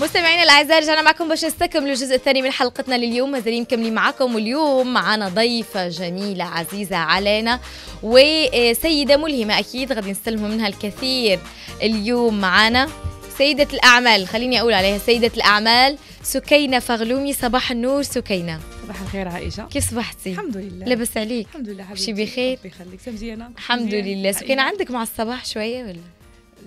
مستمعينا الاعزاء رجعنا معكم باش نستكملوا الجزء الثاني من حلقتنا لليوم مازالين مكملين معكم واليوم معنا ضيفه جميله عزيزه علينا وسيده ملهمه اكيد غادي نستلموا منها الكثير اليوم معنا سيده الاعمال خليني اقول عليها سيده الاعمال سكينه فغلومي صباح النور سكينه صباح الخير عائشه كيف صبحتي الحمد لله لاباس عليك الحمد لله حبيبتي بخير ربي يخليك مزيانه الحمد لله سكينه عندك مع الصباح شويه ولا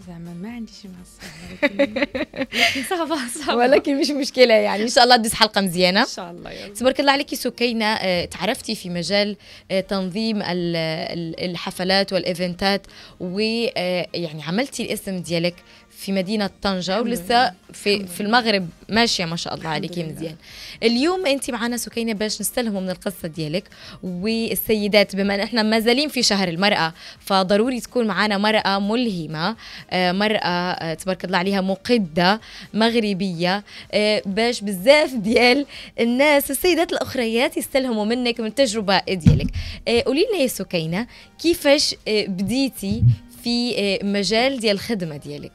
زعما ما عنديش مع الصحه صعبه صعبه ولكن مش مشكله يعني ان شاء الله تدوز حلقه مزيانه ان شاء الله يلا تبارك الله عليكي سكينه آه، تعرفتي في مجال آه، تنظيم الحفلات والايفنتات ويعني آه، عملتي الاسم ديالك في مدينه طنجه ولسه في في المغرب ماشيه ما شاء الله عليكي مزيان اليوم انت معنا سكينه باش نستلهموا من القصه ديالك والسيدات بما ان احنا مازالين في شهر المراه فضروري تكون معنا مراه ملهمه آه، مراه آه، تبارك الله عليها مقده مغربيه آه، باش بزاف ديال الناس السيدات الاخريات يستلهموا منك من التجربه ديالك قولي لنا يا سكينه كيفاش بديتي في مجال ديال الخدمه ديالك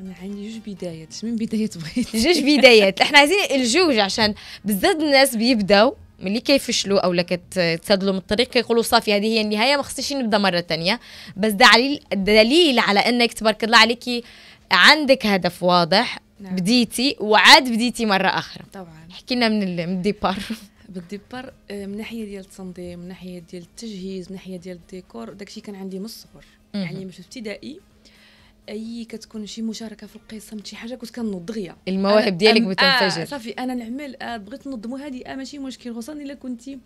انا عندي جوج بدايات من بدايات بغيت جوج بدايات احنا عايزين الجوج عشان بزاف الناس بيبداو ملي كيفشلوا اولا كتسدلوا من الطريق كيقولوا صافي هذه هي النهايه ما خصنيش نبدا مره ثانيه بس ده دليل على انك تبارك الله عليك عندك هدف واضح نعم. بديتي وعاد بديتي مره اخرى طبعا احكي لنا من الديبار بالديبار آه، من ناحيه ديال التنظيم من ناحيه ديال التجهيز من ناحيه ديال الديكور داكشي كان عندي من الصغر يعني مش ابتدائي اي كتكون شي مشاركه في القسم شي حاجه كنت كنوض دغيا المواهب ديالك بتنفجر آه صافي انا نعمل آه بغيت نظموا هذه آه ماشي مشكل خصوصا الا كنتي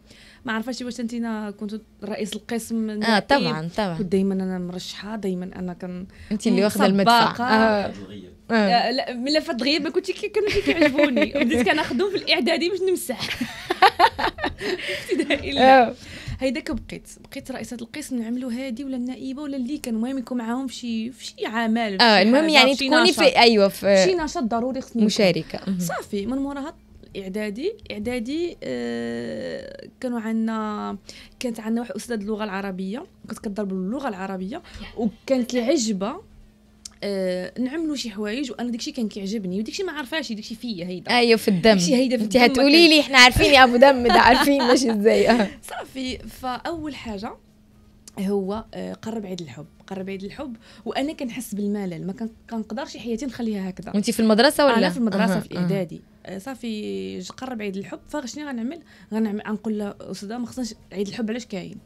ما عرفاش واش انت كنت رئيس القسم اه طبعا طبعا كنت دائما انا مرشحه دايما انا كن انت اللي واخده المدفع آه. آه. آه. آه. لا من لفات ما كنت كانوا كيعجبوني بديت كناخذهم في الاعدادي باش نمسح ابتدائي هيداك بقيت بقيت رئيسه القسم نعملوا هادي ولا النائبه ولا اللي كان المهم يكون معاهم في شي عمل اه المهم يعني تكوني في ايوه في شي نشاط ضروري خصني مشاركه صافي من موراها الاعدادي اعدادي آه كانوا عندنا كانت عندنا واحد استاذ اللغه العربيه كنت كضرب اللغه العربيه وكانت العجبه آه نعملوا شي حوايج وانا داكشي كان كيعجبني وداكشي ما عارفاش داكشي فيا هيدا ايوا في الدم داكشي هيدا في انت هتقولي لي احنا عارفين يا ابو دم دا عارفين ماشي ازاي آه. صافي فاول حاجه هو آه، قرب عيد الحب قرب عيد الحب وانا كنحس بالملل ما كنقدرش حياتي نخليها هكذا وانت في المدرسه ولا انا في المدرسه أه في الاعدادي صافي قرب عيد الحب فشنو غنعمل غنعمل غنقول لها استاذه ما خصناش عيد الحب علاش كاين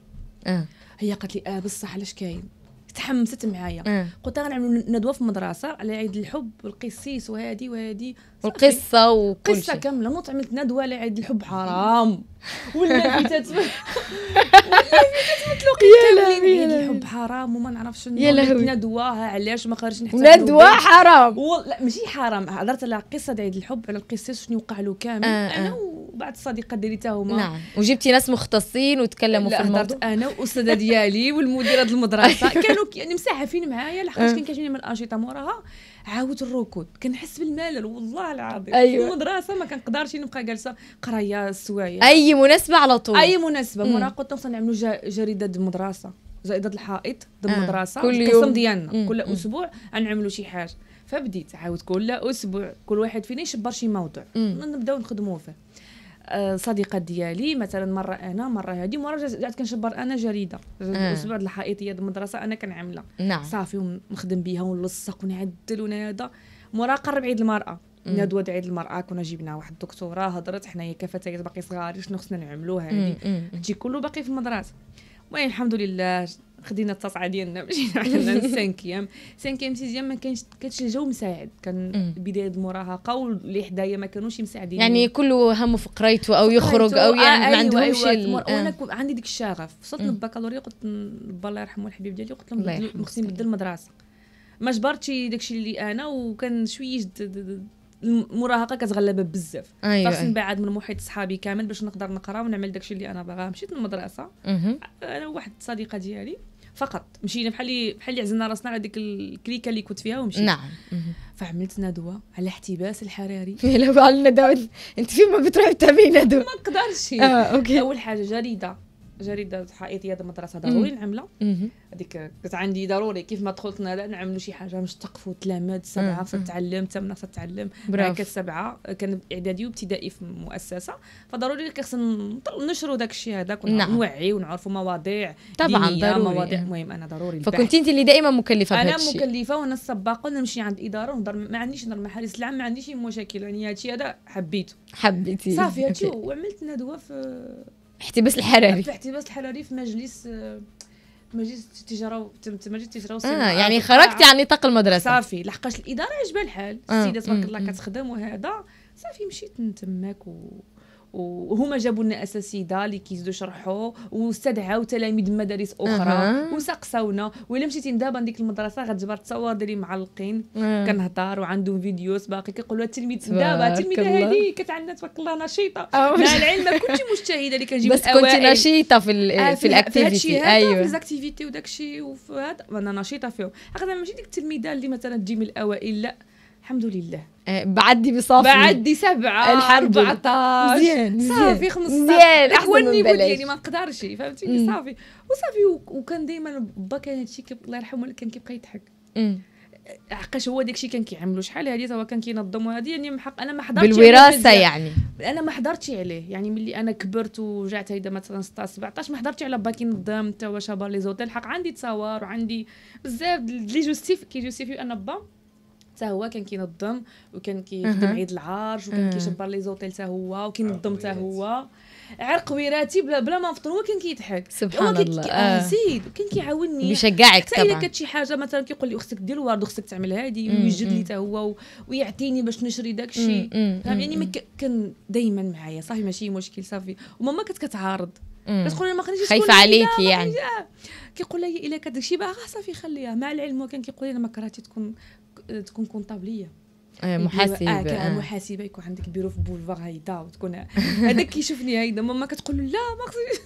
أه. هي قالت لي اه بصح علاش كاين تحمست معايا إيه. قلت غنعملوا ندوه في المدرسه على عيد الحب والقسيس وهذه وهذه والقصه وكل قصه كامله نوط عملت ندوه على عيد الحب حرام ولا تلوقي كاملين الحب حرام وما نعرفش شنو ندواها علاش ما خرجش نحتاج ندوى حرام لا ماشي حرام هضرت على قصه ديال الحب على القصص شنو وقع له كامل آه, آه. انا وبعض الصديقات ديالي تا هما نعم وجبتي ناس مختصين وتكلموا في الموضوع هضرت انا والاستاذه ديالي والمديره المدرسه كانوا يعني مسحفين معايا لحقاش كان كاين من الانشطه موراها عاود الركود كنحس بالملل والله العظيم أيوة. في المدرسه ما كنقدرش نبقى جالسه قرايه السوايع اي مناسبه على طول اي مناسبه مورا قلت لهم نعملوا جريده المدرسه زائده الحائط ضد المدرسه آه. كل يوم ديالنا كل اسبوع نعملوا شي حاجه فبديت عاود كل اسبوع كل واحد فينا يشبر شي موضوع نبداو نخدموا فيه آه، صديقه ديالي مثلا مره انا مره هذه مره رجعت كنشبر انا جريده الاسبوع الحائطيه د المدرسه انا كنعملها نعم. صافي ونخدم بها ونلصق ونعدل ونهذا مورا قرب عيد المراه ندوة عيد المرأة كنا جبنا واحد الدكتورة هضرت حنايا كفتيات باقي صغار شنو خصنا نعملو هادي هادشي كله باقي في المدرسة وين الحمد لله خدينا التصعه ديالنا مشينا عندنا السانكيام سانكيام سيزيام ما كانش كانش الجو مساعد كان بدايه المراهقه واللي حدايا ما كانوش مساعدين يعني كله هم في قرايته او يخرج او آه، يعني آه ما أيوة، عندهمش أيوة آه. وانا عندي ديك الشغف وصلت للبكالوريا قلت الله يرحمه الحبيب ديالي قلت لهم خصني نبدل المدرسه ما جبرتش داكشي اللي انا وكان شويه المراهقه كتغلب بزاف أيوة خاصني أيوة. نبعد من محيط صحابي كامل باش نقدر نقرا ونعمل داكشي اللي انا باغاه مشيت للمدرسه انا وواحد الصديقه ديالي فقط مشينا بحال بحال اللي عزلنا راسنا على ديك الكليكه اللي كنت فيها ومشيت نعم فعملت ندوه على الاحتباس الحراري لا على الندوه انت فين ما بتروحي تعملي ندوه ما نقدرش اه اوكي اول حاجه جريده جريده حائطيه هذا المدرسه ضروري نعملها هذيك كانت عندي ضروري كيف ما دخلت نعملوا شي حاجه مشتقفوا تلاميذ سبعه فتعلم ثامنه فتعلم هكا سبعه كان اعدادي وابتدائي في مؤسسه فضروري خصنا نشروا داك الشيء هذاك ونوعي نعم. ونعرفوا مواضيع طبعا ضروري مواضيع المهم انا ضروري فكنت انت اللي دائما مكلفه الشيء انا مكلفه وانا السباقه ونمشي عند الاداره ونهضر ما عنديش نهضر مع حارس العام ما عنديش مشاكل يعني الشيء هذا حبيته حبيتي صافي هادشي وعملت ندوه في احتباس الحراري احتباس الحراري في مجلس آه، مجلس التجاره تم مجلس التجاره اه يعني خرجتي عن نطاق المدرسه صافي لحقاش الاداره عجبها الحال آه، السيده تبارك آه، الله كتخدم وهذا صافي مشيت تماك و وهما جابوا لنا اساسيده اللي كيزيدوا يشرحوا واستدعوا تلاميذ مدارس اخرى وسقساونا ولا مشيتي دابا ديك المدرسه غتجبر تصور ديالي معلقين أه. كنهضر وعندهم فيديوز باقي كيقولوا التلميذ دابا التلميذه هذه كانت عندنا تبارك الله نشيطه مع العلم كنت مجتهده اللي كنجيب بس كنت نشيطه في آه، في الاكتيفيتي ايوه في الاكتيفيتي وداك الشيء وفي هذا انا نشيطه فيهم اخذنا ماشي ديك التلميذه اللي مثلا تجي من الاوائل لا الحمد لله آه، بعدي بصافي بعدي سبعة الحرب 14 مزيان صافي 15 مزيان احسن من بلاش يعني ما نقدرش فهمتيني صافي وصافي وكان دائما با كان هادشي الله يرحمه كان كيبقى يضحك عقاش هو داكشي كان كيعملوا شحال هذه هو كان كينظم هادي يعني حق انا ما حضرتش بالوراثه يعني انا ما حضرتش عليه يعني ملي انا كبرت ورجعت هيدا مثلا 16 17 ما حضرتش على با كينظم توا هو لي زوتيل حق عندي تصاور وعندي بزاف لي جوستيف جوستيفيو انا با حتى هو كان كينظم وكان كيخدم عيد العرج وكان كيشبر لي زوتيل حتى هو وكينظم حتى هو عرق وراثي بلا بلا ما نفطر هو كان كيضحك سبحان الله آه،, آه. زيد كان كيعاوني بيشجعك حتى الا كانت شي حاجه مثلا كيقول لي خصك دير الورد وخصك تعمل هادي ويوجد لي حتى هو ويعطيني باش نشري داك الشيء فاهم يعني كان دائما معايا صافي ماشي مشكل صافي وماما كانت كتعارض كتقول ما خليش خايفه عليكي يعني آه. كيقول لي الا كان باغا صافي خليها مع العلم هو كان كيقول لي انا ما كرهتي تكون تكون كونطابليه إيه، محاسبه آه, آه. محاسبه يكون عندك بيرو في بولفار هيدا وتكون هذاك كيشوفني هيدا ماما كتقول له لا ما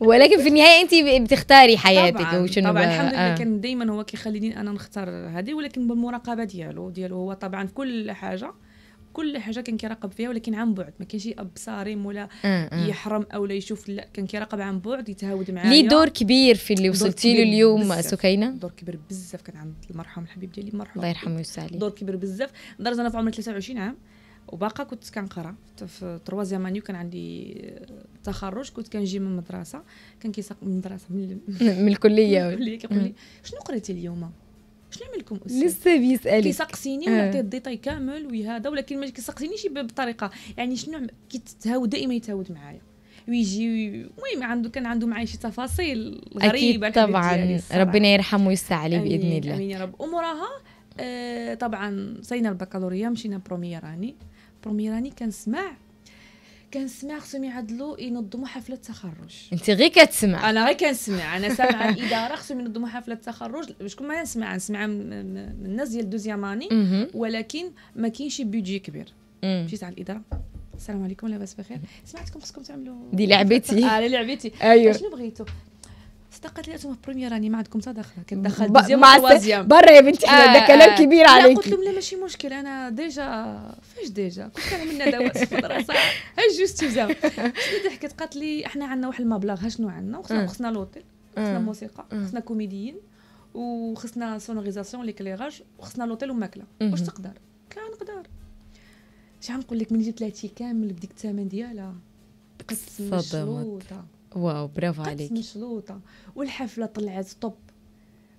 ولكن في النهايه انت بتختاري حياتك طبعا وشنو طبعا الحمد لله آه. كان دايما هو كيخليني انا نختار هذه ولكن بالمراقبه ديالو ديالو هو طبعا في كل حاجه كل حاجه كان كيراقب فيها ولكن عن بعد ما كاينش اب صارم ولا يحرم او لا يشوف لا كان كيراقب عن بعد يتهاود معايا ليه دور كبير في اللي وصلتي له اليوم سكينه دور كبير بزاف كان عند المرحوم الحبيب ديالي مرحوم الله يرحمه ويوسع دور كبير بزاف لدرجه انا في عمري 23 عام وباقا كنت كنقرا في تروازيام انيو كان عندي تخرج كنت كنجي من المدرسه كان كيساق من المدرسه من, من الكليه من الكليه كيقول لي شنو قريتي اليوم شنو نعمل لكم استاذ لسه بيسالك كيسقسيني ونعطي آه. الديتاي كامل وهذا ولكن ما كيسقسينيش بطريقه يعني شنو نعم- كيتهاود دائما يتهاود معايا ويجي المهم عنده كان عنده معايا شي تفاصيل غريبه اكيد طبعا ربنا يرحمه ويسع عليه باذن الله امين يا رب ومراها آه طبعا سينا البكالوريا مشينا بروميراني بروميراني كنسمع كنسمع خصهم يعدلوا ينظموا حفله تخرج انت غير كتسمع انا غير كنسمع انا سامعه الاداره خصهم ينظموا حفله تخرج شكون ما نسمع نسمع من الناس ديال الدوزيام اني ولكن ما كاينش بيدجي كبير مشيت على الاداره السلام عليكم لاباس بخير سمعتكم خصكم تعملوا دي لعبتي اه لعبتي ايوه شنو بغيتوا صدق قالت لي انتم بريمير راني ما عندكم تدخل كندخل مع وتروازيام برا يا بنتي آه هذا كلام كبير عليك قلت لهم لا ماشي مشكل انا ديجا فاش ديجا كنت كنعمل ندوات في المدرسه هاي جوست شنو ضحكت قالت لي احنا عندنا واحد المبلغ ها شنو عندنا وخصنا خصنا لوطيل خصنا موسيقى خصنا كوميديين وخصنا سونوريزاسيون ليكليراج وخصنا لوطيل وماكله واش تقدر قلت لها نقدر شحال نقول لك من جيت لاتي كامل بديك الثمن ديالها بقيت مشروطه واو برافو عليك مشلوطه والحفله طلعت طب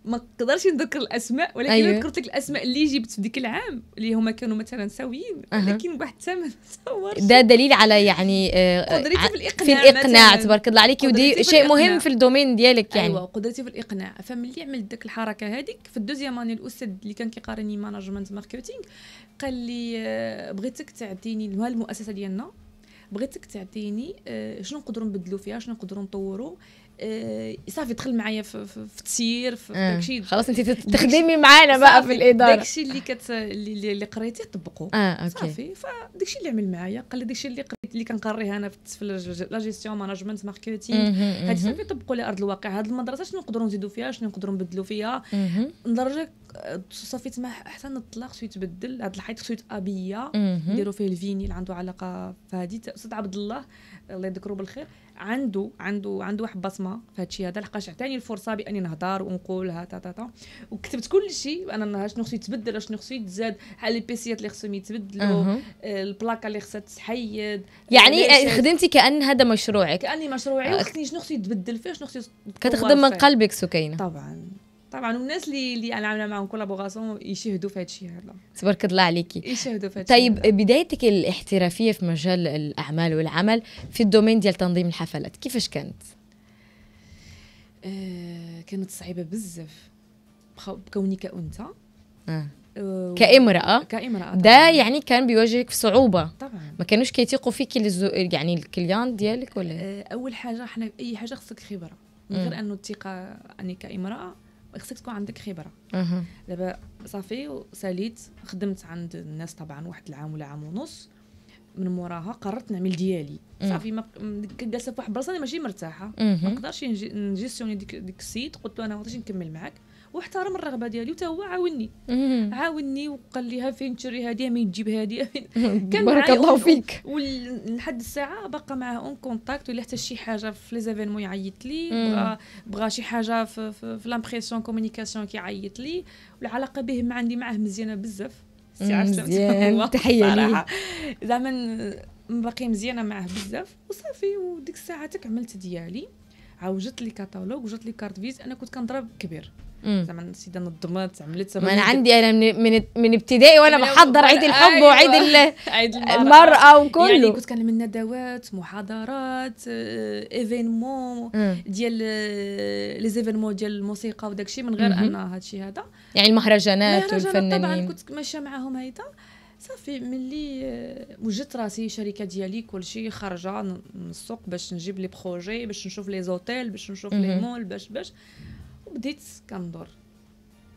ما نقدرش نذكر الاسماء ولكن أيوه. ذكرت لك الاسماء اللي جبت في ديك العام اللي هما كانوا مثلا سويين ولكن أه. واحد الثمن ده دليل على يعني آه، قدرتي في الاقناع في الاقناع تبارك الله عليك ودي شيء مهم في الدومين ديالك يعني ايوا قدرتي في الاقناع فملي عملت ديك الحركه هذيك في الدوزيام اني الاستاذ اللي كان كيقارني مانجمنت ماركتينغ قال لي آه، بغيتك تعطيني المؤسسه ديالنا بغيتك تعطيني آه، شنو نقدروا نبدلوا فيها شنو نقدروا نطوروا آه، صافي دخل معايا في التسيير في آه، داكشي خلاص انت تخدمي معانا بقى في الاداره داكشي اللي كت اللي قريتيه طبقوا اه اوكي صافي فداكشي اللي عمل معايا قال لي داكشي اللي قريت اللي كنقريه انا في لا جيستيون ماناجمنت ماركتينغ هادي صافي طبقوا على ارض الواقع هاد المدرسه شنو نقدروا نزيدوا فيها شنو نقدروا نبدلوا فيها لدرجه صافي تما احسن الطلاق خصو يتبدل هذا الحيط خصو يتابيا يديروا فيه الفينيل عنده علاقه فهادي استاذ عبد الله الله يذكره بالخير عنده عنده عنده واحد بصمه في الشيء هذا لحقاش عطاني الفرصه باني نهضر ونقول ها تا تا تا وكتبت كل شيء انا شنو خصو يتبدل شنو خصو يتزاد على بيسيات اللي خصهم يتبدلوا آه، البلاكا اللي خصها تحيد يعني آه، خدمتي كان هذا مشروعك كاني مشروعي آه، وخصني شنو خصو يتبدل فيه شنو خصو كتخدم من قلبك سكينه طبعا طبعا والناس اللي اللي انا عامله معاهم كولابوراسيون يشهدوا في هادشي هذا تبارك الله عليكي يشهدوا في هادشي طيب بدايتك الاحترافيه في مجال الاعمال والعمل في الدومين ديال تنظيم الحفلات كيفاش كانت آه كانت صعيبه بزاف كوني كأنثى آه. آه، كامراه كامراه ده يعني كان بيواجهك في صعوبه طبعا ما كانوش كيثيقوا فيك الزو... يعني الكليان ديالك ولا آه، اول حاجه احنا اي حاجه خصك خبره من غير انه الثقه اني كامراه خصك تكون عندك خبره دابا صافي ساليت خدمت عند الناس طبعا واحد العام ولا عام ونص من موراها قررت نعمل ديالي صافي ما جالسه في واحد البلاصه انا ماشي مرتاحه ما نقدرش نجيستيوني ديك ديك السيد قلت له انا ما نقدرش نكمل معاك واحترم الرغبه ديالي وتا هو عاوني عاوني وقال لي فين تشري هذه مين تجيب هذه كان بارك الله فيك ولحد الساعه باقا معاه اون كونتاكت ولا حتى شي حاجه في لي زيفينمون يعيط لي بغى بغى شي حاجه في, في, في لامبريسيون كومونيكاسيون كيعيط لي والعلاقه به ما عندي معاه مزيانه بزاف مزيان تحيه ليه زعما باقي مزيانه معاه بزاف وصافي وديك الساعه تك عملت ديالي عوجت لي كاتالوج وجات لي كارت فيز انا كنت كنضرب كبير زعما السيده نظمت عملت ما انا عندي انا من من, من ابتدائي وانا بحضر عيد الحب أيوة. وعيد المرأة, وكله يعني كنت كنعمل ندوات محاضرات ايفينمون آه، ديال لي آه، زيفينمون ديال الموسيقى وداك الشيء من غير انا هادشي هذا يعني المهرجانات والفنانين طبعا كنت ماشيه معاهم هيدا صافي ملي آه، وجدت راسي شركه ديالي كلشي خارجه من السوق باش نجيب لي بروجي باش نشوف لي زوتيل باش نشوف لي مول باش باش بديت كندور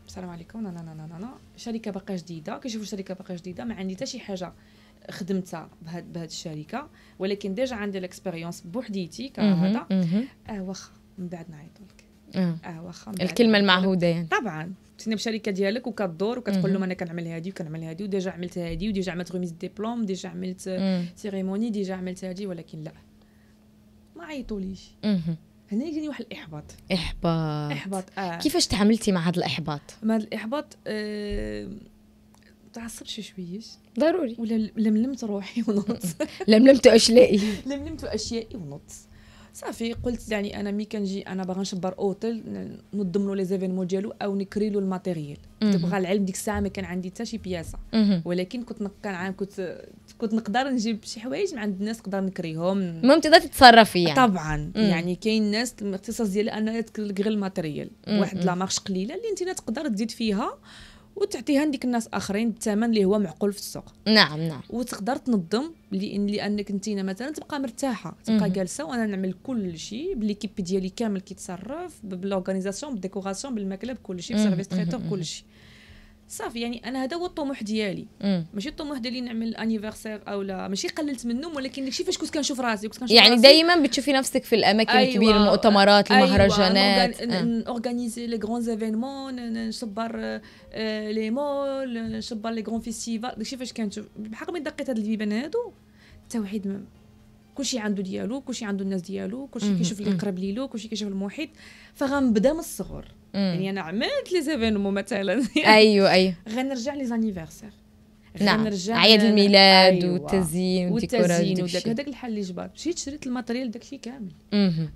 السلام عليكم نانا نانا نانا شركه باقا جديده كنشوف شركه باقا جديده ما عندي حتى شي حاجه خدمتها بهاد بهاد الشركه ولكن ديجا عندي ليكسبيريونس بوحديتي كهذا اه واخا من بعد نعيط لك اه, آه، واخا الكلمه المعهوده يعني طبعا كنتي بشركه ديالك وكدور وكتقول لهم انا كنعمل هادي وكنعمل هادي وديجا عملت هادي وديجا عملت ريميز ديبلوم ديجا عملت سيريموني ديجا عملت هادي ولكن لا ما عيطوليش هنا يجيني واحد الاحباط احباط احباط اه كيفاش تعاملتي مع هذا الاحباط مع هذا الاحباط آه... تعصبش شويش ضروري ولا لملمت روحي ونط لملمت اشلائي لملمت اشيائي ونط صافي قلت يعني انا مي كنجي انا باغا نشبر اوتيل نضم له لي زيفينمون ديالو او نكري له الماتيريال تبغى العلم ديك الساعه ما كان عندي حتى شي بياسه ولكن كنت كان كنت كنت نقدر نجيب شي حوايج من عند الناس نقدر نكريهم المهم تقدر تتصرف يعني. طبعا مم. يعني كاين ناس الاختصاص ديالها انها تكري غير الماتيريال واحد لا مارش قليله اللي انت تقدر تزيد فيها وتعطيها لديك الناس اخرين بثمن اللي هو معقول في السوق نعم نعم وتقدر تنظم لان لانك انت مثلا تبقى مرتاحه تبقى جالسه وانا نعمل كل شيء بالليكيب ديالي كامل كيتصرف بالاورغانيزاسيون بالديكوراسيون بالماكله بكل شيء بسيرفيس تريتور كل شيء صافي يعني انا هذا هو الطموح ديالي ماشي الطموح ديالي نعمل انيفرسير او لا ماشي قللت منهم ولكن داكشي فاش كنت كنشوف راسي كنت كنشوف يعني دائما بتشوفي نفسك في الاماكن أيوة الكبيره المؤتمرات أيوة، المهرجانات اورغانيزي لي غران ايفينمون نصبر لي مول نصبر لي غران فيستيفال داكشي فاش كنشوف بحق من دقيت هاد البيبان هادو توحيد كلشي عنده ديالو كلشي عنده الناس ديالو كلشي كيشوف اللي قرب ليلو كلشي كيشوف المحيط فغنبدا من الصغر يعني انا عملت لي زيفينمون مثلا ايوه ايوه غنرجع لي نعم. غنرجع نعم عيد الميلاد أيوة. والتزيين والتزيين وداك هذاك الحل اللي جبار مشيت شريت الماتريال داكشي كامل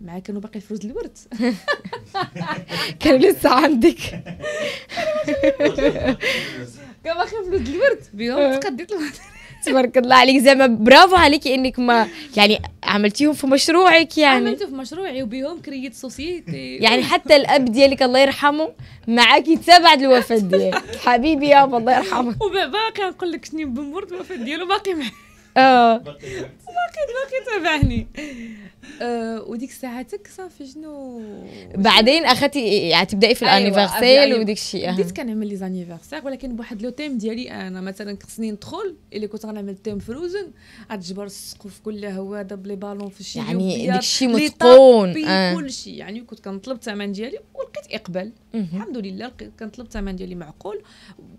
مع كانوا باقي فلوس الورد كان لسه عندك كان باقي فلوس الورد بيوم تقديت الماتريال تبارك الله عليك زعما برافو عليكي انك ما يعني عملتيهم في مشروعك يعني عملته في مشروعي وبيهم كريت سوسيتي يعني حتى الاب ديالك الله يرحمه معاكي يتابع الوفاه ديالك حبيبي يابا الله يرحمه وباقي نقول لك شنو بمرض الوفاه ديالو باقي معايا اه باقي باقي تابعني أه، وديك ساعتك صافي شنو بعدين اخذتي يعني تبداي في أيوة، الانيفرسير يعني وديك الشيء بديت كنعمل لي زانيفرسير ولكن بواحد لو تيم ديالي انا مثلا خصني ندخل الا كنت غنعمل تيم فروزن غتجبر السقوف كلها هواده لي بالون في الشيء يعني ديك الشيء متقون آه. كل شيء يعني كنت كنطلب الثمن ديالي ولقيت اقبال الحمد لله كنطلب الثمن ديالي معقول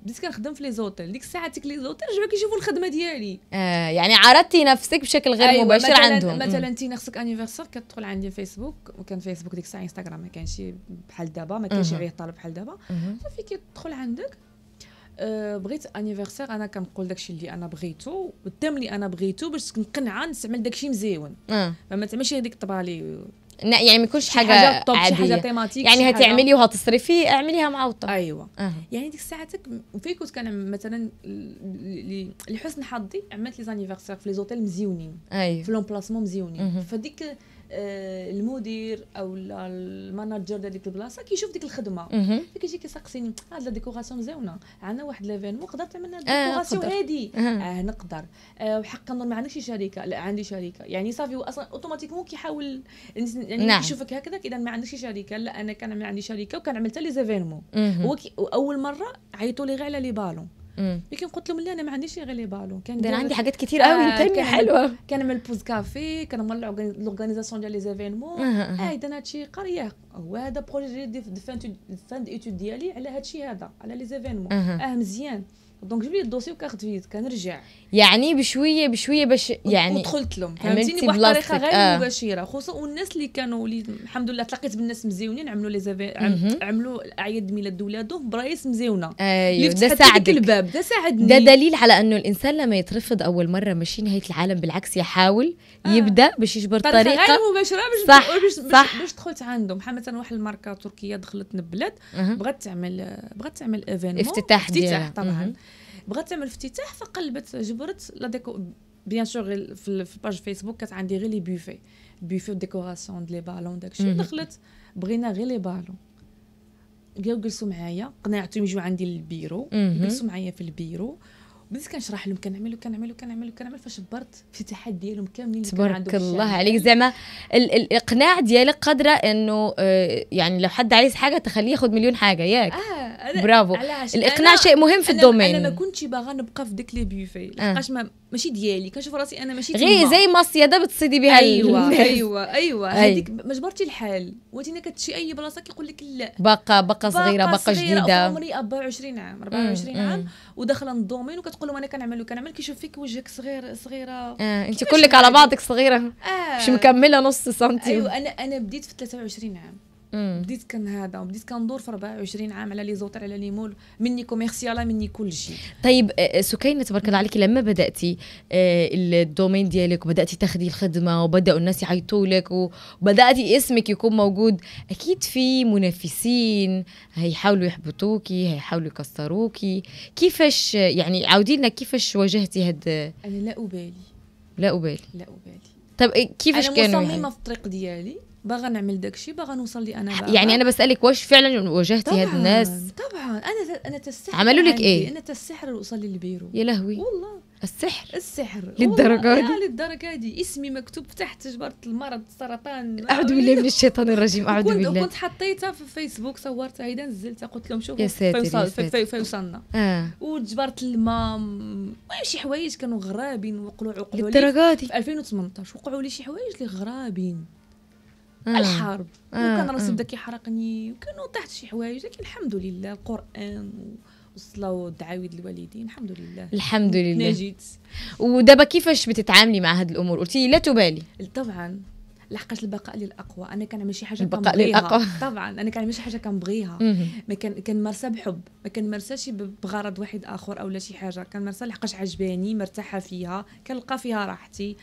بديت كنخدم في لي زوتيل ديك ساعتك لي زوتيل جاو كيشوفوا الخدمه ديالي آه يعني عرضتي نفسك بشكل غير أيوة مباشر مثلاً عندهم مثلا انت خصك لونيفرسير كتدخل عندي فيسبوك وكان فيسبوك ديك الساعه انستغرام ما كانش بحال دابا ما كانش غير طالب بحال دابا صافي كيدخل عندك بغيت انيفرسير انا كنقول داكشي اللي انا بغيتو والثمن اللي انا بغيتو باش نقنعها نستعمل داكشي مزيون ما تعملش هذيك الطبالي يعني ما يكونش حاجه حاجات طب عادية. حاجه تيماتيك يعني هتعملي وهتصرفي اعمليها مع وطن ايوه أه. يعني ديك ساعتك وفي كنت كان مثلا لحسن حظي عملت لي زانيفرسير في لي زوتيل مزيونين أيوة. في لومبلاسمون مزيونين فديك آه، المدير او المانجر ديال ديك البلاصه كيشوف ديك الخدمه كيجي كيسقسيني هاد لا ديكوراسيون مزيونه عندنا واحد ليفينمون قدرت تعمل لنا آه، ديكوراسيون هادي اه نقدر آه وحقا ما عندكش شركه لا عندي شركه يعني صافي هو اصلا اوتوماتيكمون كيحاول يعني نعم. كيشوفك هكذا اذا ما عندكش شركه لا انا كنعمل عندي شركه وكنعمل حتى لي زيفينمون هو اول مره عيطوا لي غير على لي بالون لكن قلت لهم لا انا ما عنديش غير لي بالون كان دي عندي حاجات كتير قوي آه تانية حلوه كنعمل البوز كافي كنعمل لوغانيزاسيون ديال لي زيفينمون عاد انا هادشي قريه هو هذا بروجي ديال فان ايتود ديالي على هادشي هذا على لي زيفينمون اه مزيان دونك جبت لي الدوسي وكارت فيز كنرجع يعني بشويه بشويه بش يعني ودخلت لهم فهمتيني بواحد الطريقه غير آه. مباشره خصوصا والناس اللي كانوا اللي الحمد لله تلاقيت بالناس مزيونين عملوا لي زافي عملوا اعياد ميلاد ولادهم برايس مزيونه ايوا ده ساعدك الباب ده ساعدني ده دليل على انه الانسان لما يترفض اول مره ماشي نهايه العالم بالعكس يحاول آه. يبدا باش يجبر طريقه غير مباشره باش صح باش, صح باش دخلت عندهم بحال مثلا واحد الماركه تركيه دخلت لبلاد بغات تعمل بغات تعمل ايفينمون افتتاح افتتاح طبعا بغات تعمل افتتاح فقلبت جبرت لا ديكو بيان سور في الباج فيسبوك كانت عندي غير لي بوفي بوفي دي لي بالون داكشي دخلت بغينا غير لي بالون جاو جلسوا معايا قنعتهم يجوا عندي للبيرو جلسوا معايا في البيرو بديت كنشرح لهم كنعمل وكنعمل وكنعمل وكنعمل فجبرت الافتتاحات ديالهم كاملين تبارك الله عليك زعما الاقناع ديالك قادره انه آه، يعني لو حد عايز حاجه تخليه ياخذ مليون حاجه ياك آه أنا برافو الاقناع أنا شيء مهم في أنا الدومين انا ما كنتش باغا نبقى في ديك لي بيوفي آه. لحقاش آه. ماشي ديالي كنشوف راسي انا ماشي غير زي مصيده بتصيدي بها ايوه أيوة. أيوة. هذيك مجبرتي الحال وانت كتمشي اي بلاصه كيقول لك لا باقه باقه صغيره باقه جديده عمري 24 عام 24 عام وداخله الدومين تقول له انا كنعمل وكنعمل كيشوف فيك وجهك صغير صغيره آه انت كلك على بعضك صغيره آه. مش مكمله نص سنتي ايوه انا انا بديت في 23 عام بديت هذا وبديت كندور في 24 عام على لي زوتر على لي مول مني كوميرسيال مني كل شيء طيب سكينه تبارك الله عليك لما بداتي الدومين ديالك وبداتي تاخدي الخدمه وبداوا الناس يعيطوا لك وبداتي اسمك يكون موجود اكيد في منافسين هيحاولوا يحبطوكي هيحاولوا يكسروكي كيفاش يعني عاودي لنا كيفاش واجهتي هاد انا لا ابالي لا ابالي لا ابالي طب كيفاش كانوا انا مصممه في الطريق ديالي باغا نعمل داكشي باغا نوصل لي انا بقى. يعني انا بسالك واش فعلا واجهتي هاد الناس طبعا انا انا السحر عملوا لك ايه انا السحر اللي وصل لي يا لهوي والله السحر السحر للدرجه دي للدرجه دي اسمي مكتوب تحت جبرت المرض السرطان اعوذ بالله من الشيطان الرجيم اعوذ بالله كنت حطيتها في فيسبوك صورتها هيدا نزلتها قلت لهم شوفوا فيوصل في فيوصلنا آه. وجبرت المام شي حوايج كانوا غرابين وقعوا عقلوا للدرجه دي في 2018 وقعوا لي شي حوايج اللي غرابين الحرب وكان راسي بدا كيحرقني وكانوا طاحت شي حوايج لكن الحمد لله القران والصلاه والدعاويد الوالدين الحمد لله الحمد لله نجيت ودابا كيفاش بتتعاملي مع هاد الامور قلتي لا تبالي طبعا لحقاش البقاء للاقوى انا كنعمل شي حاجه البقاء للاقوى طبعا انا كنعمل شي حاجه كنبغيها ما كان كنمارسها بحب ما كنمارسهاش بغرض واحد اخر او لا شي حاجه كنمارسها لحقاش عجباني مرتاحه فيها كنلقى فيها راحتي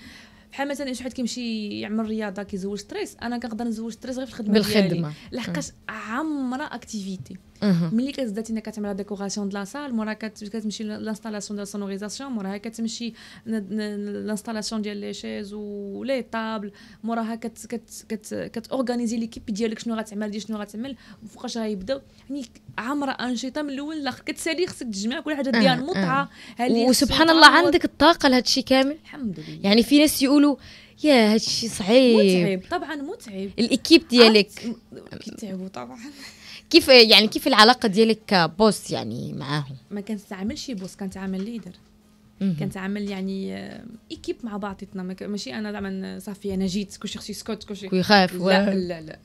بحال مثلا شي واحد كيمشي يعمل رياضه كيزول ستريس انا كنقدر نزول ستريس غير في الخدمه بالخدمه لحقاش عامره اكتيفيتي ملي كتزدا انك كتعمل ديكوراسيون دو لا سال موراها كتمشي لانستالاسيون ديال سونوريزاسيون موراها كتمشي لانستالاسيون ديال لي شيز ولي طابل موراها كت كت كت اورغانيزي ليكيب ديالك شنو غتعمل شنو غتعمل فوقاش غيبداو يعني عامره انشطه من الاول للاخر كتسالي خصك تجمع كل حاجه ديال متعه وسبحان الله عندك الطاقه لهذا الشيء كامل الحمد لله يعني في ناس يقولوا يا هادشي صعيب متعب طبعا متعب الاكيب ديالك كيتعبوا طبعا كيف يعني كيف العلاقه ديالك كبوس يعني معاهم ما كانت تعمل شي بوس كانت تعمل ليدر كانت تعمل يعني ايكيب مع بعضيتنا ماشي انا زعما صافي انا جيت كلشي خصو يسكت كلشي ويخاف لا لا لا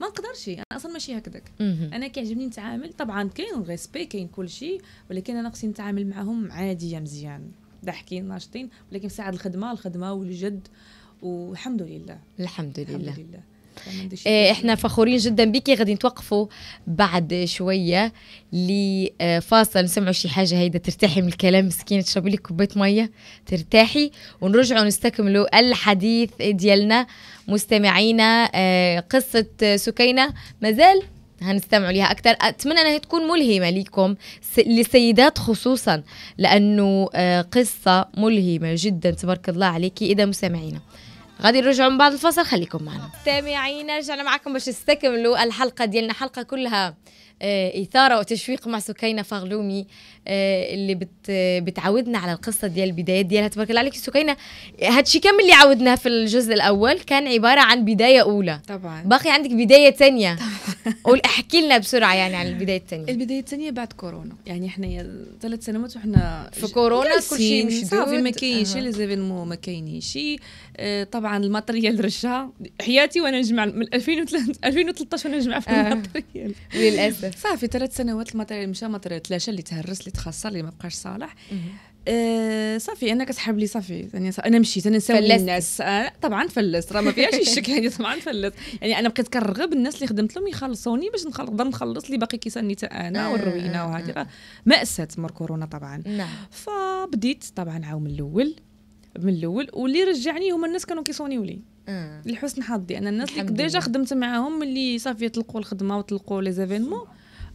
ما نقدرش انا اصلا ماشي هكذاك انا كيعجبني نتعامل طبعا كاين ريسبي كاين كل شيء ولكن انا خصني نتعامل معاهم عاديه مزيان ضاحكين ناشطين ولكن في ساعه الخدمه الخدمه والجد والحمد لله الحمد لله الحمد لله آه، احنا فخورين جدا بك غادي توقفوا بعد شويه لفاصل آه، نسمعوا شي حاجه هيدا ترتاحي من الكلام مسكين تشربي لك كوبايه ميه ترتاحي ونرجعوا نستكملوا الحديث ديالنا مستمعينا آه، قصه سكينه مازال هنستمعوا لها اكثر اتمنى انها تكون ملهمه لكم للسيدات خصوصا لانه قصه ملهمه جدا تبارك الله عليكي اذا مستمعينا غادي نرجعوا من بعد الفصل خليكم معنا تابعينا رجعنا معكم باش نستكملوا الحلقه ديالنا حلقه كلها آه، اثاره وتشويق مع سكينه فغلومي آه، اللي بت بتعودنا على القصه ديال البدايه ديالها تبارك الله عليك سكينه هادشي كامل اللي عودناه في الجزء الاول كان عباره عن بدايه اولى طبعا باقي عندك بدايه ثانيه قول احكي لنا بسرعه يعني عن البدايه الثانيه البدايه الثانيه بعد كورونا يعني حنايا ثلاث سنوات وحنا في كورونا كل شيء صافي ما كاينش لي زيفينمون ما كاينينش آه، طبعا الماتريال رشا حياتي وانا نجمع من 2013 وانا نجمع في الماتريال للاسف صافي ثلاث سنوات الماتريال مشى ماتريال تلاشى اللي تهرس تخسر اللي ما بقاش صالح آه صافي انا كتحب لي صافي يعني انا مشيت انا نساوي الناس آه طبعا فلست راه ما فيهاش الشك يعني طبعا فلست يعني انا بقيت كنرغب الناس اللي خدمت لهم يخلصوني باش نقدر نخلص اللي باقي كيسالني حتى انا آه، والروينه آه، وهذه آه. راه ماساه مر كورونا طبعا نعم. فبديت طبعا عاو من الاول من الاول واللي رجعني هما الناس كانوا كيصونيو لي لحسن حظي انا الناس اللي ديجا خدمت معاهم اللي صافي طلقوا الخدمه وطلقوا لي زيفينمون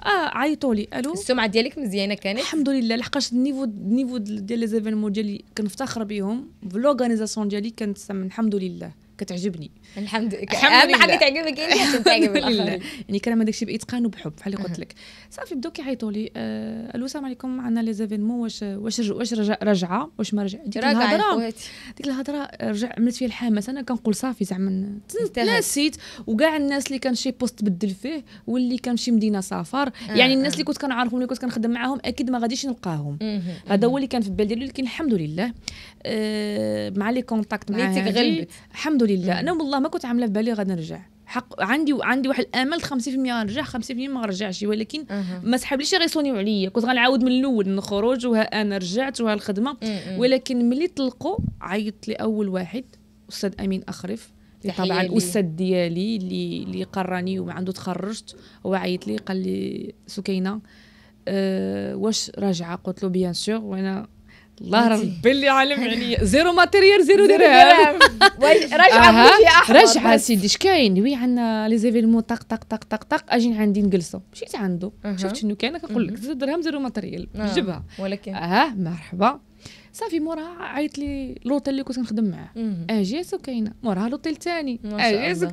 اه عيطوا لي الو السمعه ديالك مزيانه كانت الحمد لله لحقاش النيفو النيفو ديال لي زيفينمون ديالي كنفتخر بهم في لوغانيزاسيون ديالي كانت الحمد لله كتعجبني الحمد لله اهم حاجه تعجبك انت عشان تعجب الاخرين يعني كلام هذاك الشيء باتقان وبحب بحال اللي قلت لك صافي بداو كيعيطوا لي آه، الو السلام عليكم عندنا لي زيفينمون واش واش واش رجعه واش ما رجع ديك الهضره ديك الهضره آه، رجع عملت فيها الحماس انا كنقول صافي زعما نسيت وكاع الناس اللي كان شي بوست تبدل فيه واللي كان شي مدينه سافر آه، يعني الناس اللي كنت كنعرفهم اللي كنت كنخدم معاهم اكيد ما غاديش نلقاهم هذا هو اللي كان في بالي ولكن الحمد لله مع لي كونتاكت مع الحمد لله انا والله ما كنت عامله في بالي غادي نرجع حق عندي عندي واحد الامل 50% غنرجع 50% ما رجعش ولكن ما سحابليش غيصونيو عليا كنت غنعاود من الاول نخرج وها انا رجعت وها الخدمه ولكن ملي طلقوا عيطت لاول واحد استاذ امين اخرف اللي طبعا الاستاذ ديالي اللي اللي قراني وعنده تخرجت هو عيط لي قال لي سكينه أه واش راجعه قلت له بيان سور وانا الله باللي عالم يعني زيرو ماتيريال زيرو درهم رجعه رجعه سيدي اش كاين وي عندنا لي زيفينمون طق طق طق طق طق اجي عندي نجلسوا مشيت عنده شفت شنو كاين كنقول لك زيرو درهم زيرو ماتيريال آه. جبها ولكن اه مرحبا صافي موراها عيط لي لوطيل اللي كنت كنخدم معاه اجيسو كاينه موراها لوطيل ثاني اجي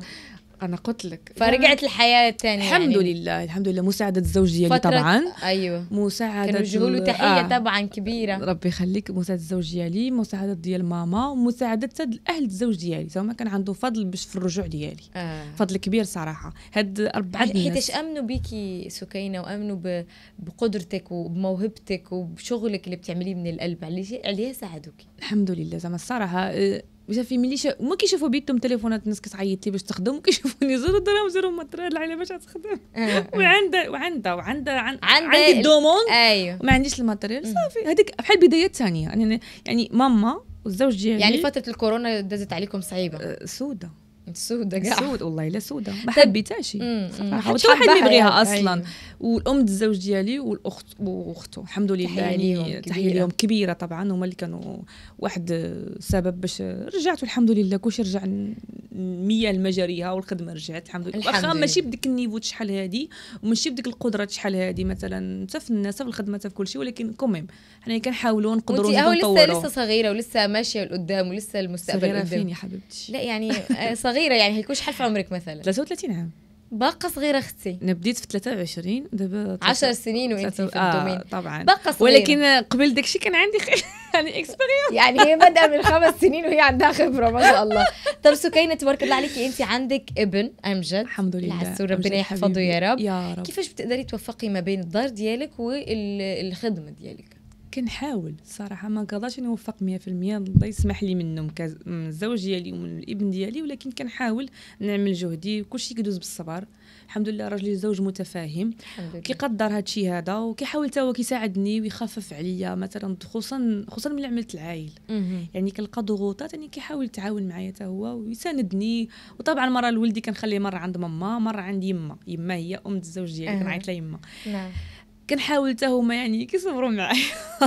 انا قلت لك فرجعت الحياه الثانيه يعني. الحمد يعني. لله الحمد لله مساعده زوجي فترة... طبعا ايوه مساعده كانوا له تحيه آه. طبعا كبيره ربي يخليك مساعده زوجي ديالي مساعده ديال ماما ومساعده الاهل الزوج ديالي زعما كان عنده فضل باش في الرجوع ديالي آه. فضل كبير صراحه هاد اربعه حيتاش امنوا بيكي سكينه وامنوا بقدرتك وبموهبتك وبشغلك اللي بتعمليه من القلب عليه عليه ساعدوك الحمد لله زعما الصراحه آه، في ملي شا... هما كيشوفوا بيتهم تليفونات الناس كتعيط لي باش تخدم كيشوفوني زرو درهم زيرو ما ترى العائله باش تخدم آه، آه. وعندها وعندها وعندها عن... عندي الدومون ايوه ما عنديش الماتريال صافي هذيك بحال البدايات ثانيه يعني يعني ماما والزوج ديالي يعني فتره الكورونا دازت عليكم صعيبه آه، سوده سودة كاع سود والله الا سودة ما حبيتهاش واحد ما يبغيها اصلا أيوة. والام الزوج ديالي والاخت واخته الحمد لله يعني تحيه لهم كبيره طبعا هما اللي كانوا واحد سبب باش رجعت والحمد لله كلشي رجع مية لمجاريها والخدمه رجعت الحمد لله واخا ماشي بديك النيفو شحال هادي وماشي بديك القدرة شحال هادي مثلا حتى في الناس في الخدمه حتى في كلشي ولكن كوميم حنا كنحاولوا نقدروا نطوروا لسه لسه صغيره ولسه ماشيه لقدام ولسه المستقبل صغيره فين يا حبيبتي لا يعني آه، صغيره يعني هيكونش حلف عمرك مثلا 33 عام باقة صغيرة اختي بديت في 23 دابا 10 سنين وانت في آه، الدومين آه طبعا باقة صغيرة ولكن قبل داكشي كان عندي خ... يعني اكسبيرينس يعني هي بدأ من خمس سنين وهي عندها خبرة ما شاء الله طب سكينة تبارك الله عليكي انت عندك ابن امجد الحمد لله العسول ربنا يحفظه يا رب يا رب كيفاش بتقدري توفقي ما بين الدار ديالك والخدمة ديالك كنحاول صراحه ما قدرتش نوفق 100% الله يسمح لي منهم من الزوج ديالي ومن الابن ديالي ولكن كنحاول نعمل جهدي وكلشي كيدوز بالصبر الحمد لله راجلي زوج متفاهم كيقدر هذا الشيء هذا وكيحاول حتى هو كيساعدني ويخفف عليا مثلا خصوصا خصوصا ملي عملت العائل يعني كنلقى ضغوطات يعني كيحاول يتعاون معايا حتى هو ويساندني وطبعا مره لولدي كنخليه مره عند ماما مره عند يما يما هي ام الزوج ديالي كنعيط لها يما نعم كنحاول حتى هما يعني كيصبروا معايا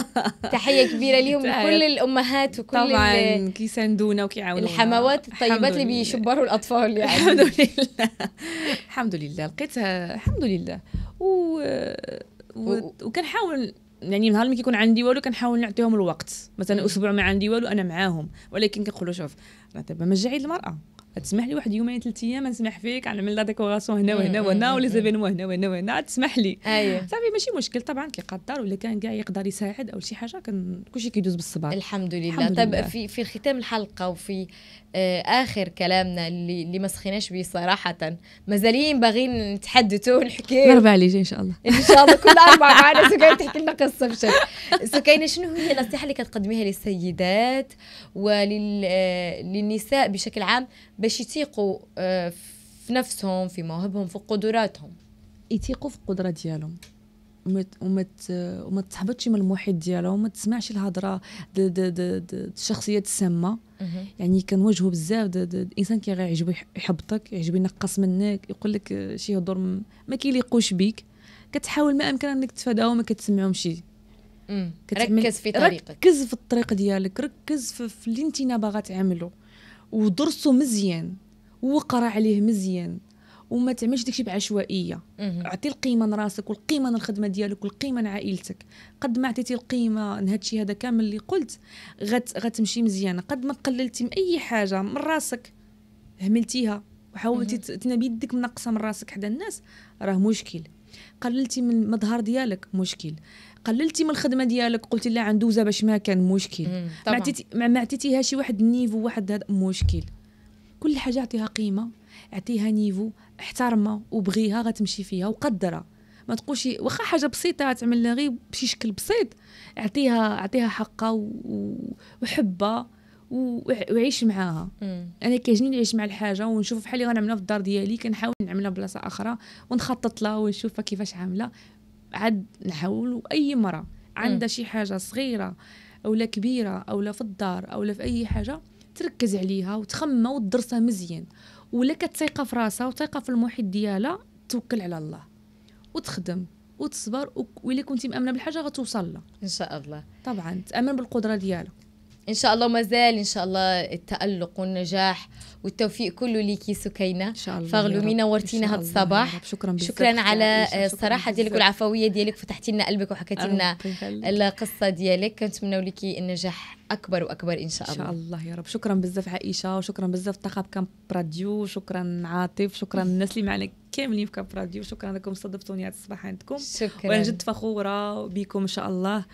تحيه كبيره ليهم كل الامهات وكل طبعا كيساندونا وكيعاونونا الحموات الطيبات اللي بيشبروا الاطفال يعني الحمد لله الحمد لله لقيتها الحمد لله و... و... وكنحاول يعني نهار ما كيكون عندي والو كنحاول نعطيهم الوقت مثلا اسبوع ما عندي والو انا معاهم ولكن كنقول شوف دابا مش المراه تسمح لي واحد يومين ثلاث ايام نسمح فيك نعمل لا ديكوراسيون هنا وهنا وهنا ولي هنا وهنا وهنا تسمح لي أيوه. صافي ماشي مشكل طبعا كي قدر ولا كان كاع يقدر يساعد او شي حاجه كان كلشي كيدوز بالصبر الحمد لله, الحمد طيب، لله. طب في في ختام الحلقه وفي آه، اخر كلامنا اللي, اللي ما سخيناش به صراحه مازالين باغيين نتحدثوا ونحكيو مربع جاي ان شاء الله ان شاء الله كل اربع معنا سكاين تحكي لنا قصه بشكل سكاينه شنو هي النصيحه اللي كتقدميها للسيدات وللنساء آه، بشكل عام باش يثيقوا آه، في نفسهم في مواهبهم في قدراتهم يثيقوا في القدره ديالهم وما وما تحبطش من المحيط ديالها وما تسمعش الهضره الشخصيات السامه يعني كنواجهوا بزاف الانسان كي غيعجبو يحبطك يعجبو ينقص منك يقول لك آه، شي هضر ما كيليقوش بيك كتحاول ما امكن انك تفاداه وما كتسمعهمش ركز في طريقك ركز في الطريق ديالك ركز في, في اللي انت باغا تعمله ودرسو مزيان وقرا عليه مزيان وما تعملش داكشي بعشوائيه اعطي القيمه لراسك والقيمه للخدمه ديالك والقيمه لعائلتك قد ما عطيتي القيمه لهادشي هذا كامل اللي قلت غت غتمشي مزيانه قد ما قللتي من اي حاجه من راسك هملتيها وحاولتي تنبي يدك منقصه من راسك حدا الناس راه مشكل قللتي من المظهر ديالك مشكل قللتي من الخدمه ديالك قلتي لا عندوزه باش ما كان مشكل ما ما عطيتيها شي واحد النيفو واحد هذا مشكل كل حاجه اعطيها قيمه اعطيها نيفو احترمها وبغيها غتمشي فيها وقدرها ما تقولش واخا حاجه بسيطه تعمل غير بشي شكل بسيط اعطيها اعطيها حقها وحبها وعيش معاها مم. انا كيعجبني نعيش مع الحاجه ونشوف بحال اللي غنعملها في الدار ديالي كنحاول نعملها بلاصه اخرى ونخطط لها ونشوفها كيفاش عامله عاد نحاولوا أي مرة عندها شي حاجة صغيرة أو لا كبيرة أو لا في الدار أو لا في أي حاجة تركز عليها وتخمى وتدرسها مزيان ولا كتثيقه في راسها وثيقه في المحيط ديالها توكل على الله وتخدم وتصبر وإلا كنتي مامنه بالحاجه غتوصل لها ان شاء الله طبعا تامن بالقدره ديالك ان شاء الله مازال ان شاء الله التالق والنجاح والتوفيق كله ليكي سكينه ان شاء الله فغلومي نورتينا هذا الصباح شكرا شكرا على الصراحه ديالك والعفويه ديالك فتحتي لنا قلبك وحكيتي لنا القصه ديالك كنتمنوا ليكي النجاح اكبر واكبر ان شاء الله ان شاء الله يا رب شكرا بزاف عائشه وشكرا بزاف طاقم كامب راديو شكرا عاطف شكرا الناس اللي معنا كاملين في كامب راديو شكرا لكم استضفتوني هذا الصباح عندكم شكرا وانا جد فخوره بكم ان شاء الله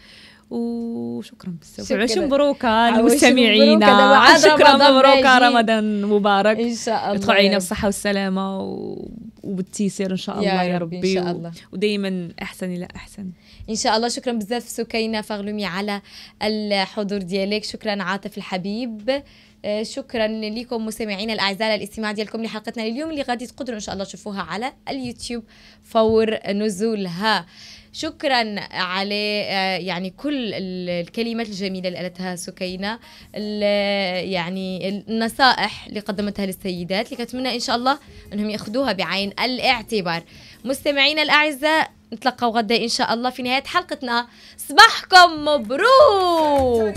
وشكرا بزاف عوش مبروكه المستمعين شكرا مبروكه رمضان مبارك ان شاء الله يدخل علينا بالصحه والسلامه وبالتيسير ان شاء الله يا ربي, يا ربي إن شاء الله. و... ودائما احسن الى احسن ان شاء الله شكرا بزاف سكينه فغلومي على الحضور ديالك شكرا عاطف الحبيب آه، شكرا لكم مستمعينا الاعزاء على الاستماع ديالكم لحلقتنا اليوم اللي غادي تقدروا ان شاء الله تشوفوها على اليوتيوب فور نزولها شكرا على آه، يعني كل الكلمات الجميله اللي قالتها سكينه يعني النصائح اللي قدمتها للسيدات اللي كنتمنى ان شاء الله انهم ياخذوها بعين الاعتبار مستمعينا الاعزاء نتلقاو غدا ان شاء الله في نهايه حلقتنا صباحكم مبروك